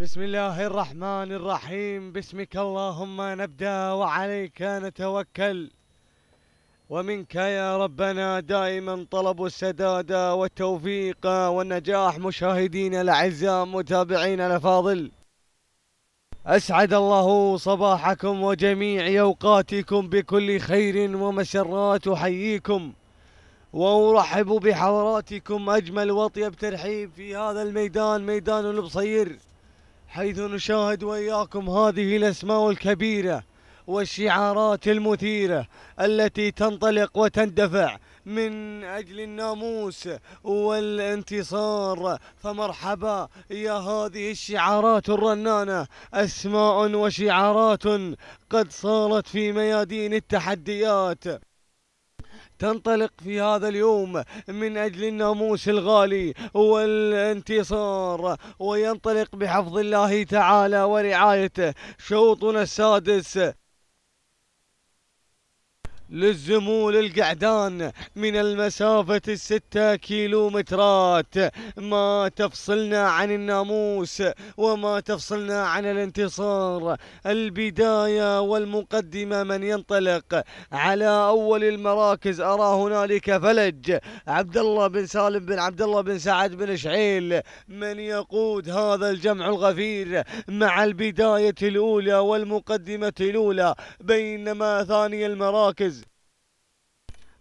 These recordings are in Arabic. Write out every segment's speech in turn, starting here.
بسم الله الرحمن الرحيم بسمك اللهم نبدا وعليك نتوكل ومنك يا ربنا دائما طلب السداد والتوفيق والنجاح مشاهدينا الاعزاء متابعينا الافاضل اسعد الله صباحكم وجميع اوقاتكم بكل خير ومسرات احييكم وارحب بحضراتكم اجمل واطيب ترحيب في هذا الميدان ميدان البصير حيث نشاهد وإياكم هذه الأسماء الكبيرة والشعارات المثيرة التي تنطلق وتندفع من أجل الناموس والانتصار فمرحبا يا هذه الشعارات الرنانة أسماء وشعارات قد صارت في ميادين التحديات تنطلق في هذا اليوم من أجل الناموس الغالي والانتصار وينطلق بحفظ الله تعالى ورعايته شوطنا السادس للزمول القعدان من المسافة الستة كيلومترات ما تفصلنا عن الناموس وما تفصلنا عن الانتصار البداية والمقدمة من ينطلق على أول المراكز أرى هنالك فلج عبد الله بن سالم بن عبد الله بن سعد بن شعيل من يقود هذا الجمع الغفير مع البداية الأولى والمقدمة الأولى بينما ثاني المراكز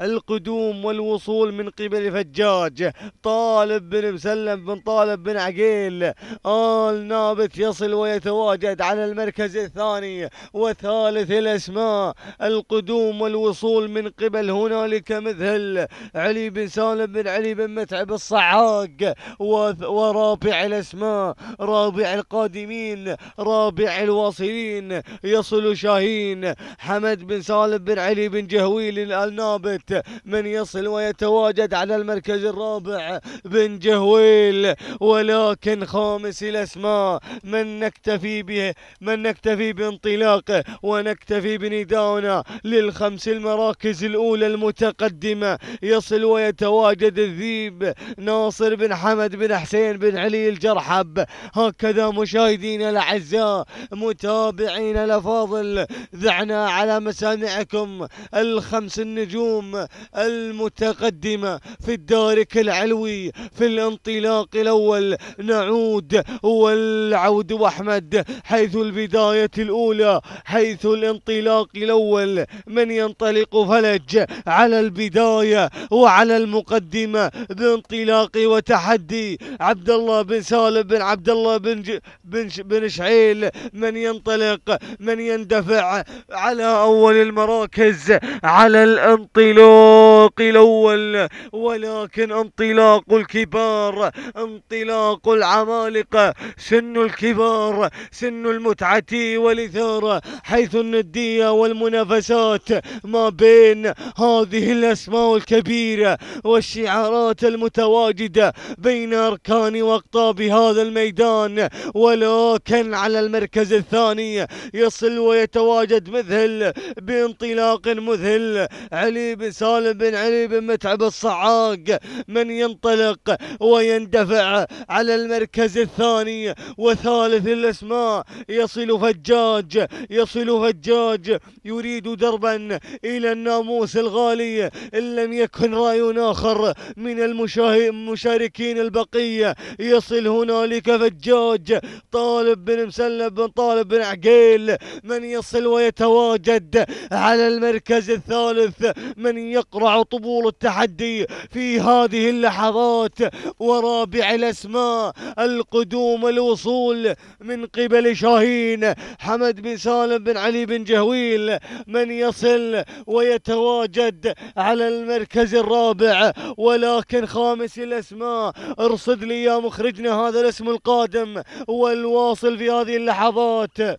القدوم والوصول من قبل فجاج طالب بن مسلم بن طالب بن عقيل آل نابت يصل ويتواجد على المركز الثاني وثالث الأسماء القدوم والوصول من قبل هنالك مثل علي بن سالم بن علي بن متعب الصعاق ورابع الأسماء رابع القادمين رابع الواصلين يصل شاهين حمد بن سالم بن علي بن جهويل النابت الثالث من يصل ويتواجد على المركز الرابع بن جهويل ولكن خامس الأسماء من نكتفي به من نكتفي بانطلاقه ونكتفي بنداؤنا للخمس المراكز الأولى المتقدمة يصل ويتواجد الذيب ناصر بن حمد بن حسين بن علي الجرحب هكذا مشاهدينا الأعزاء متابعينا الأفاضل ذعنا على مسامعكم الخمس النجوم المتقدمة في الدارك العلوي في الانطلاق الأول نعود والعود وأحمد حيث البداية الأولى حيث الانطلاق الأول من ينطلق فلج على البداية وعلى المقدمة بانطلاق وتحدي عبد الله بن سالم بن عبد الله بن ج... بن, ش... بن شعيل من ينطلق من يندفع على أول المراكز على الانطلاق الانطلاق الأول ولكن انطلاق الكبار انطلاق العمالقة سن الكبار سن المتعة والإثارة حيث الندية والمنافسات ما بين هذه الأسماء الكبيرة والشعارات المتواجدة بين أركان وأقطاب هذا الميدان ولكن على المركز الثاني يصل ويتواجد مذهل بانطلاق مذهل علي بن سالم بن علي بن متعب الصعاق من ينطلق ويندفع على المركز الثاني وثالث الاسماء يصل فجاج يصل فجاج يريد دربا الى الناموس الغالي ان لم يكن راي اخر من المشاركين البقيه يصل هنالك فجاج طالب بن مسلم بن طالب بن عقيل من يصل ويتواجد على المركز الثالث من يقرع طبول التحدي في هذه اللحظات ورابع الأسماء القدوم الوصول من قبل شاهين حمد بن سالم بن علي بن جهويل من يصل ويتواجد على المركز الرابع ولكن خامس الأسماء ارصد لي يا مخرجنا هذا الاسم القادم والواصل في هذه اللحظات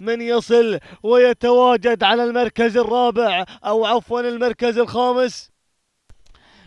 من يصل ويتواجد على المركز الرابع أو عفوا المركز الخامس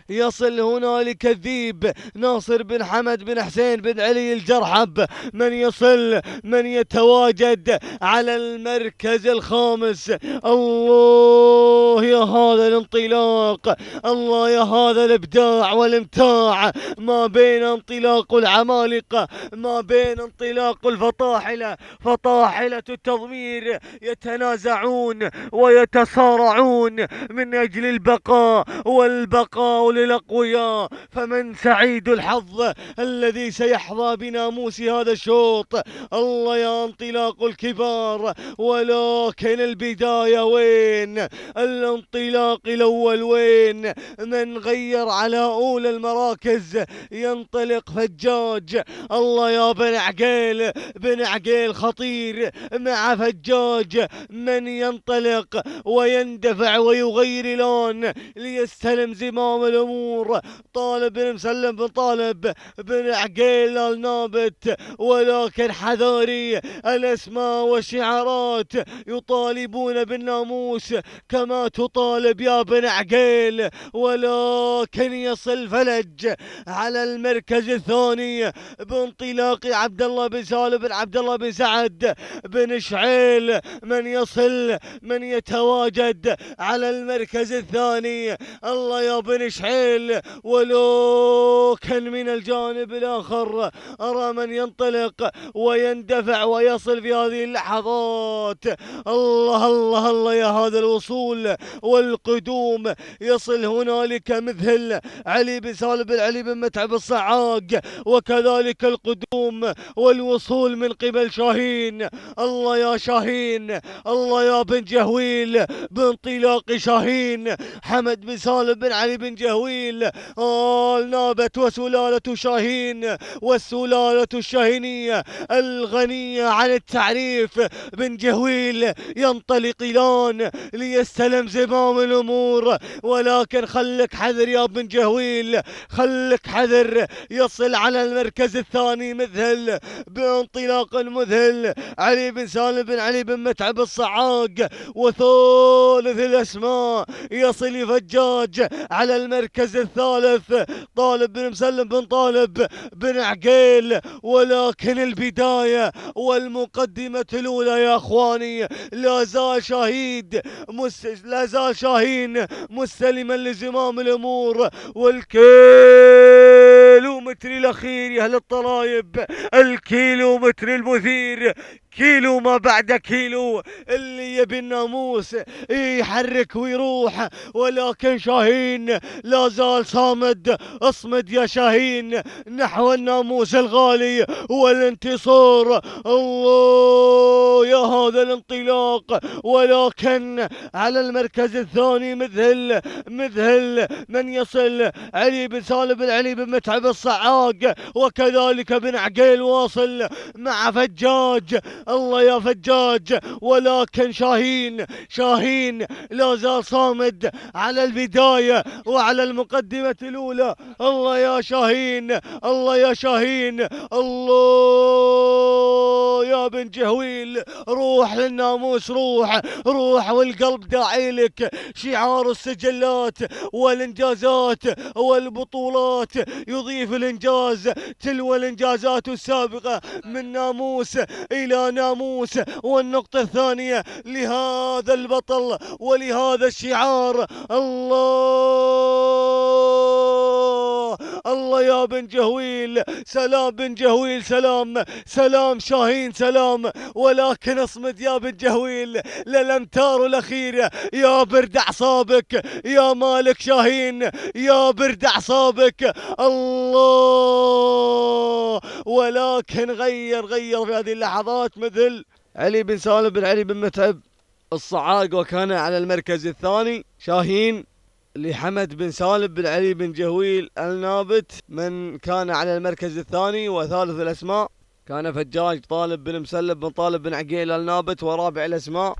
يصل هنالك الذيب ناصر بن حمد بن حسين بن علي الجرحب من يصل من يتواجد على المركز الخامس الله يا هذا الانطلاق الله يا هذا الابداع والامتاع ما بين انطلاق العمالقه ما بين انطلاق الفطاحله فطاحله التضمير يتنازعون ويتصارعون من اجل البقاء والبقاء للأقوياء فمن سعيد الحظ الذي سيحظى بناموس هذا الشوط الله يا انطلاق الكبار ولكن البداية وين الانطلاق الأول وين من غير على أولى المراكز ينطلق فجاج الله يا بن عقيل بن عقيل خطير مع فجاج من ينطلق ويندفع ويغير لون ليستلم زمام الأمور الامور طالب بن مسلم بن طالب بن عقيل النابت ولكن حذاري الأسماء والشعارات يطالبون بالناموس كما تطالب يا بن عقيل ولكن يصل فلج على المركز الثاني بانطلاق عبد الله بن سالم بن عبد الله بن سعد بن شعيل من يصل من يتواجد على المركز الثاني الله يا بن شعيل العيل ولو كان من الجانب الآخر أرى من ينطلق ويندفع ويصل في هذه اللحظات الله الله الله يا هذا الوصول والقدوم يصل هنالك مثل علي بن سالم بن علي بن متعب الصعاق وكذلك القدوم والوصول من قبل شاهين الله يا شاهين الله يا بن جهويل بانطلاق شاهين حمد بن سالم بن علي بن جهويل طويل آه نابت وسلالة شاهين والسلالة الشاهينية الغنية عن التعريف بن جهويل ينطلق الآن ليستلم زمام الأمور ولكن خلك حذر يا بن جهويل خلك حذر يصل على المركز الثاني مذهل بانطلاق مذهل علي بن سالم بن علي بن متعب الصعاق وثالث الأسماء يصل فجاج على المركز المركز الثالث طالب بن مسلم بن طالب بن عقيل ولكن البداية والمقدمة الأولى يا أخواني لا زال شهيد مس... لا زال شاهين مستلما لزمام الأمور والكيلومتر الأخير يا أهل الطرايب الكيلومتر المثير كيلو ما بعد كيلو اللي يبي الناموس يحرك ويروح ولكن شاهين لا زال صامد اصمد يا شاهين نحو الناموس الغالي والانتصار الله يا هذا الانطلاق ولكن على المركز الثاني مذهل مذهل من يصل علي بن سالم بن علي بن متعب الصعاق وكذلك بن عقيل واصل مع فجاج الله يا فجاج ولكن شاهين شاهين لا زال صامد على البداية وعلى المقدمة الأولى الله يا شاهين الله يا شاهين الله بن جهويل روح للناموس روح روح والقلب داعي لك شعار السجلات والانجازات والبطولات يضيف الانجاز تلو الانجازات السابقه من ناموس الى ناموس والنقطه الثانيه لهذا البطل ولهذا الشعار الله يا بن جهويل سلام بن جهويل سلام سلام شاهين سلام ولكن اصمد يا بن جهويل للامتار الاخيره يا برد اعصابك يا مالك شاهين يا برد اعصابك الله ولكن غير غير في هذه اللحظات مثل علي بن سالم بن علي بن متعب الصعاق وكان على المركز الثاني شاهين لحمد بن سالم بن علي بن جهويل النابت من كان على المركز الثاني وثالث الأسماء كان فجاج طالب بن مسلب بن طالب بن عقيل النابت ورابع الأسماء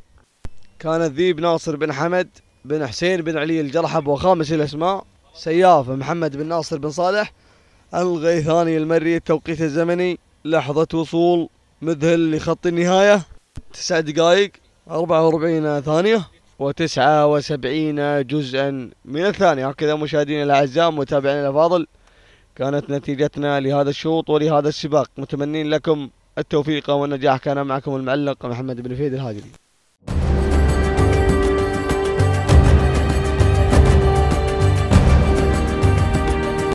كان الذيب ناصر بن حمد بن حسين بن علي الجرحب وخامس الأسماء سياف محمد بن ناصر بن صالح الغيثاني المري التوقيت الزمني لحظة وصول مذهل لخط النهاية تسع دقائق 44 ثانية وتسعة وسبعين جزءا من الثانية هكذا مشاهدينا الأعزاء متابعينا الأفاضل كانت نتيجتنا لهذا الشوط ولهذا السباق متمنين لكم التوفيق والنجاح كان معكم المعلق محمد بن فيد الهاجري